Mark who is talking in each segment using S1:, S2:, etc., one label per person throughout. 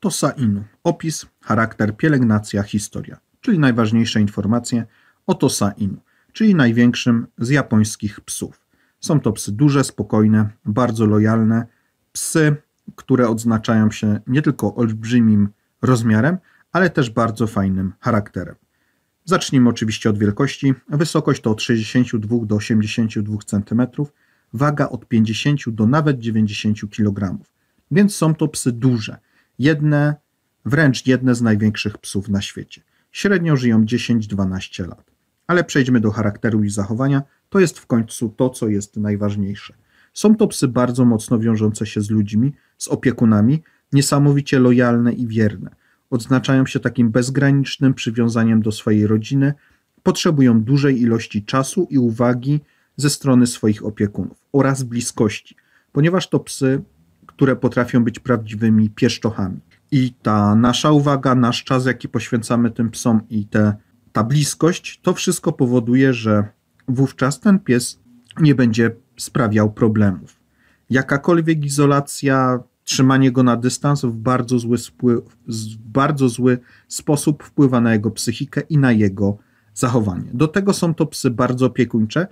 S1: Tosa Inu. Opis, charakter, pielęgnacja, historia. Czyli najważniejsze informacje o Tosa Inu, czyli największym z japońskich psów. Są to psy duże, spokojne, bardzo lojalne. Psy, które odznaczają się nie tylko olbrzymim rozmiarem, ale też bardzo fajnym charakterem. Zacznijmy oczywiście od wielkości. Wysokość to od 62 do 82 cm, waga od 50 do nawet 90 kg. Więc są to psy duże jedne, wręcz jedne z największych psów na świecie. Średnio żyją 10-12 lat. Ale przejdźmy do charakteru i zachowania, to jest w końcu to, co jest najważniejsze. Są to psy bardzo mocno wiążące się z ludźmi, z opiekunami, niesamowicie lojalne i wierne. Odznaczają się takim bezgranicznym przywiązaniem do swojej rodziny, potrzebują dużej ilości czasu i uwagi ze strony swoich opiekunów oraz bliskości, ponieważ to psy które potrafią być prawdziwymi pieszczochami. I ta nasza uwaga, nasz czas, jaki poświęcamy tym psom i te, ta bliskość, to wszystko powoduje, że wówczas ten pies nie będzie sprawiał problemów. Jakakolwiek izolacja, trzymanie go na dystans w bardzo zły, w bardzo zły sposób wpływa na jego psychikę i na jego zachowanie. Do tego są to psy bardzo opiekuńcze,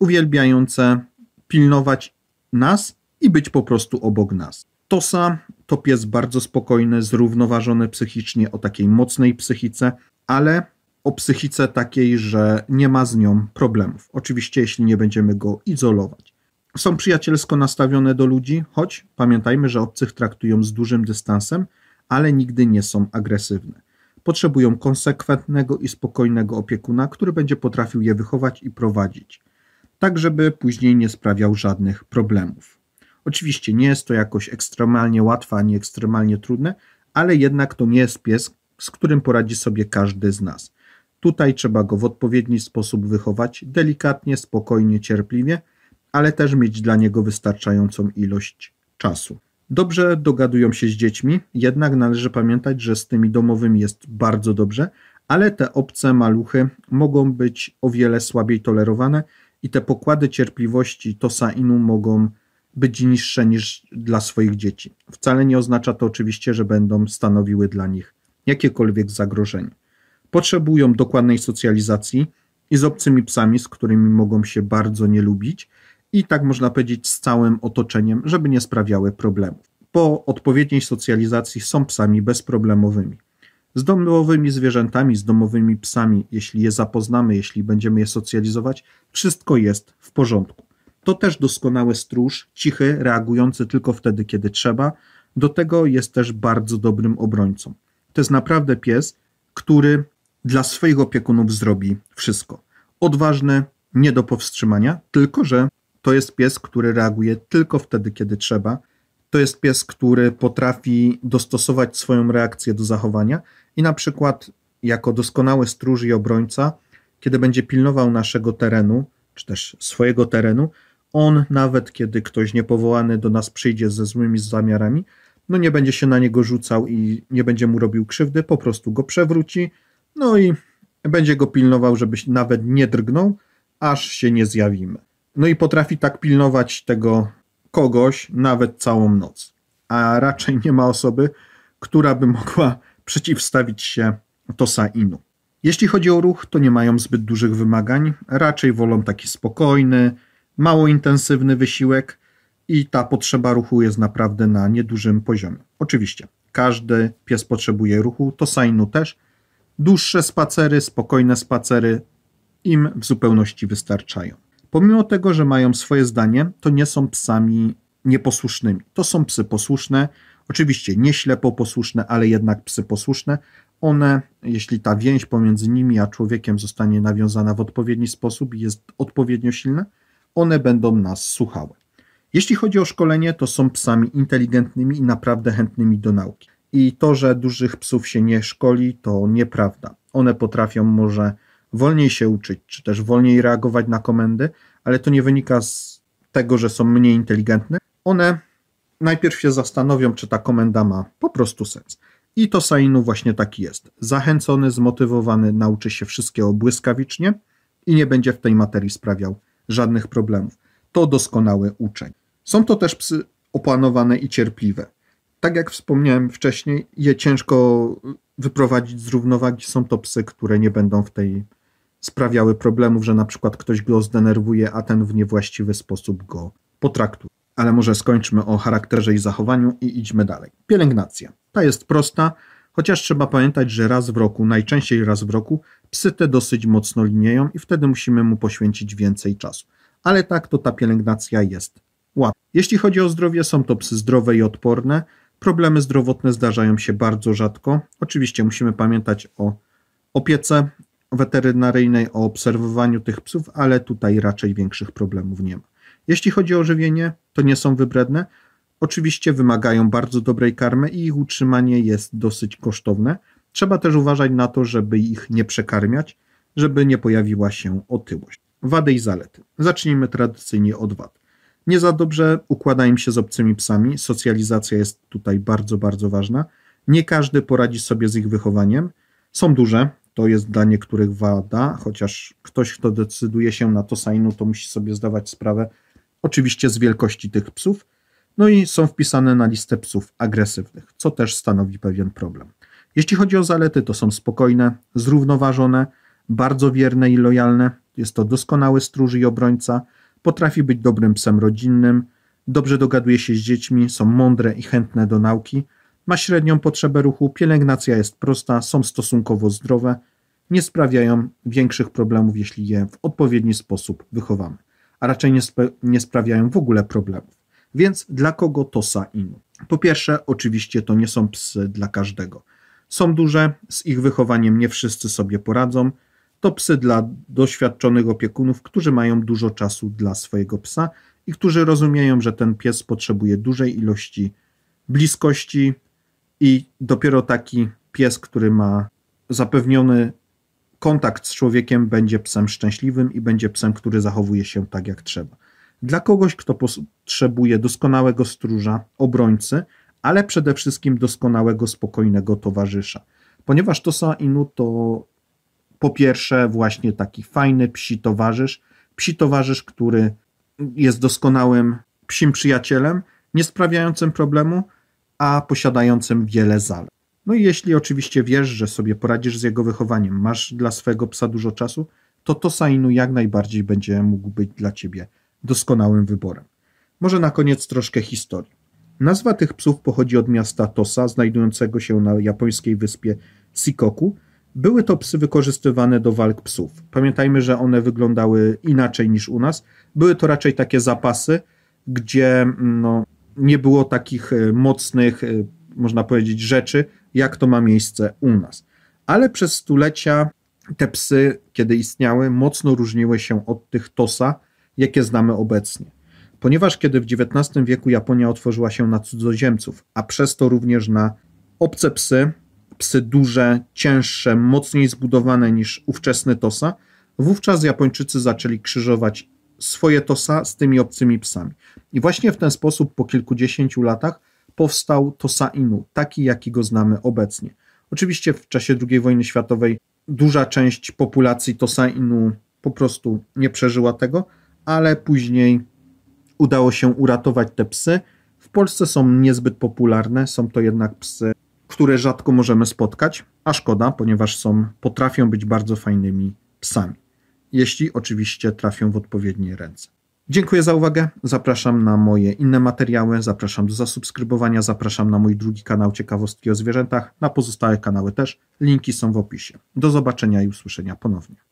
S1: uwielbiające pilnować nas i być po prostu obok nas. Tosa to pies bardzo spokojny, zrównoważony psychicznie, o takiej mocnej psychice, ale o psychice takiej, że nie ma z nią problemów. Oczywiście, jeśli nie będziemy go izolować. Są przyjacielsko nastawione do ludzi, choć pamiętajmy, że obcych traktują z dużym dystansem, ale nigdy nie są agresywne. Potrzebują konsekwentnego i spokojnego opiekuna, który będzie potrafił je wychować i prowadzić, tak żeby później nie sprawiał żadnych problemów. Oczywiście nie jest to jakoś ekstremalnie łatwe ani ekstremalnie trudne, ale jednak to nie jest pies, z którym poradzi sobie każdy z nas. Tutaj trzeba go w odpowiedni sposób wychować, delikatnie, spokojnie, cierpliwie, ale też mieć dla niego wystarczającą ilość czasu. Dobrze dogadują się z dziećmi, jednak należy pamiętać, że z tymi domowymi jest bardzo dobrze, ale te obce maluchy mogą być o wiele słabiej tolerowane i te pokłady cierpliwości tosa inu mogą być niższe niż dla swoich dzieci. Wcale nie oznacza to oczywiście, że będą stanowiły dla nich jakiekolwiek zagrożenie. Potrzebują dokładnej socjalizacji i z obcymi psami, z którymi mogą się bardzo nie lubić, i tak można powiedzieć z całym otoczeniem, żeby nie sprawiały problemów. Po odpowiedniej socjalizacji są psami bezproblemowymi. Z domowymi zwierzętami, z domowymi psami, jeśli je zapoznamy, jeśli będziemy je socjalizować, wszystko jest w porządku. To też doskonały stróż, cichy, reagujący tylko wtedy, kiedy trzeba. Do tego jest też bardzo dobrym obrońcą. To jest naprawdę pies, który dla swoich opiekunów zrobi wszystko. Odważny, nie do powstrzymania, tylko że to jest pies, który reaguje tylko wtedy, kiedy trzeba. To jest pies, który potrafi dostosować swoją reakcję do zachowania i na przykład jako doskonały stróż i obrońca, kiedy będzie pilnował naszego terenu, czy też swojego terenu, on, nawet kiedy ktoś niepowołany do nas przyjdzie ze złymi zamiarami, no nie będzie się na niego rzucał i nie będzie mu robił krzywdy, po prostu go przewróci, no i będzie go pilnował, żeby nawet nie drgnął, aż się nie zjawimy. No i potrafi tak pilnować tego kogoś nawet całą noc. A raczej nie ma osoby, która by mogła przeciwstawić się Tosa Jeśli chodzi o ruch, to nie mają zbyt dużych wymagań, raczej wolą taki spokojny, mało intensywny wysiłek i ta potrzeba ruchu jest naprawdę na niedużym poziomie. Oczywiście, każdy pies potrzebuje ruchu, to Sainu też. Dłuższe spacery, spokojne spacery im w zupełności wystarczają. Pomimo tego, że mają swoje zdanie, to nie są psami nieposłusznymi. To są psy posłuszne, oczywiście nie ślepo posłuszne, ale jednak psy posłuszne. One, jeśli ta więź pomiędzy nimi a człowiekiem zostanie nawiązana w odpowiedni sposób i jest odpowiednio silna, one będą nas słuchały. Jeśli chodzi o szkolenie, to są psami inteligentnymi i naprawdę chętnymi do nauki. I to, że dużych psów się nie szkoli, to nieprawda. One potrafią może wolniej się uczyć, czy też wolniej reagować na komendy, ale to nie wynika z tego, że są mniej inteligentne. One najpierw się zastanowią, czy ta komenda ma po prostu sens. I to Sainu właśnie taki jest. Zachęcony, zmotywowany, nauczy się wszystkiego błyskawicznie i nie będzie w tej materii sprawiał żadnych problemów. To doskonały uczeń. Są to też psy opanowane i cierpliwe. Tak jak wspomniałem wcześniej, je ciężko wyprowadzić z równowagi. Są to psy, które nie będą w tej sprawiały problemów, że na przykład ktoś go zdenerwuje, a ten w niewłaściwy sposób go potraktuje. Ale może skończmy o charakterze i zachowaniu i idźmy dalej. Pielęgnacja. Ta jest prosta, chociaż trzeba pamiętać, że raz w roku, najczęściej raz w roku, Psy te dosyć mocno linieją i wtedy musimy mu poświęcić więcej czasu. Ale tak to ta pielęgnacja jest łatwa. Jeśli chodzi o zdrowie, są to psy zdrowe i odporne. Problemy zdrowotne zdarzają się bardzo rzadko. Oczywiście musimy pamiętać o opiece weterynaryjnej, o obserwowaniu tych psów, ale tutaj raczej większych problemów nie ma. Jeśli chodzi o żywienie, to nie są wybredne. Oczywiście wymagają bardzo dobrej karmy i ich utrzymanie jest dosyć kosztowne. Trzeba też uważać na to, żeby ich nie przekarmiać, żeby nie pojawiła się otyłość. Wady i zalety. Zacznijmy tradycyjnie od wad. Nie za dobrze układa im się z obcymi psami, socjalizacja jest tutaj bardzo, bardzo ważna. Nie każdy poradzi sobie z ich wychowaniem. Są duże, to jest dla niektórych wada, chociaż ktoś, kto decyduje się na to sainu, to musi sobie zdawać sprawę oczywiście z wielkości tych psów. No i są wpisane na listę psów agresywnych, co też stanowi pewien problem. Jeśli chodzi o zalety, to są spokojne, zrównoważone, bardzo wierne i lojalne. Jest to doskonały stróż i obrońca, potrafi być dobrym psem rodzinnym, dobrze dogaduje się z dziećmi, są mądre i chętne do nauki, ma średnią potrzebę ruchu, pielęgnacja jest prosta, są stosunkowo zdrowe, nie sprawiają większych problemów, jeśli je w odpowiedni sposób wychowamy, a raczej nie, sp nie sprawiają w ogóle problemów. Więc dla kogo to sa inu? Po pierwsze, oczywiście to nie są psy dla każdego. Są duże, z ich wychowaniem nie wszyscy sobie poradzą. To psy dla doświadczonych opiekunów, którzy mają dużo czasu dla swojego psa i którzy rozumieją, że ten pies potrzebuje dużej ilości bliskości i dopiero taki pies, który ma zapewniony kontakt z człowiekiem, będzie psem szczęśliwym i będzie psem, który zachowuje się tak jak trzeba. Dla kogoś, kto potrzebuje doskonałego stróża, obrońcy, ale przede wszystkim doskonałego, spokojnego towarzysza. Ponieważ Tosainu Inu to po pierwsze właśnie taki fajny psi towarzysz, psi towarzysz, który jest doskonałym psim przyjacielem, nie sprawiającym problemu, a posiadającym wiele zalet. No i jeśli oczywiście wiesz, że sobie poradzisz z jego wychowaniem, masz dla swojego psa dużo czasu, to Tosainu jak najbardziej będzie mógł być dla ciebie doskonałym wyborem. Może na koniec troszkę historii. Nazwa tych psów pochodzi od miasta Tosa, znajdującego się na japońskiej wyspie Sikoku. Były to psy wykorzystywane do walk psów. Pamiętajmy, że one wyglądały inaczej niż u nas. Były to raczej takie zapasy, gdzie no, nie było takich e, mocnych, e, można powiedzieć, rzeczy, jak to ma miejsce u nas. Ale przez stulecia te psy, kiedy istniały, mocno różniły się od tych Tosa, jakie znamy obecnie ponieważ kiedy w XIX wieku Japonia otworzyła się na cudzoziemców, a przez to również na obce psy, psy duże, cięższe, mocniej zbudowane niż ówczesny Tosa, wówczas Japończycy zaczęli krzyżować swoje Tosa z tymi obcymi psami. I właśnie w ten sposób po kilkudziesięciu latach powstał Tosa Inu, taki jaki go znamy obecnie. Oczywiście w czasie II wojny światowej duża część populacji Tosa Inu po prostu nie przeżyła tego, ale później udało się uratować te psy. W Polsce są niezbyt popularne, są to jednak psy, które rzadko możemy spotkać, a szkoda, ponieważ są, potrafią być bardzo fajnymi psami. Jeśli oczywiście trafią w odpowiednie ręce. Dziękuję za uwagę. Zapraszam na moje inne materiały, zapraszam do zasubskrybowania, zapraszam na mój drugi kanał Ciekawostki o zwierzętach, na pozostałe kanały też. Linki są w opisie. Do zobaczenia i usłyszenia ponownie.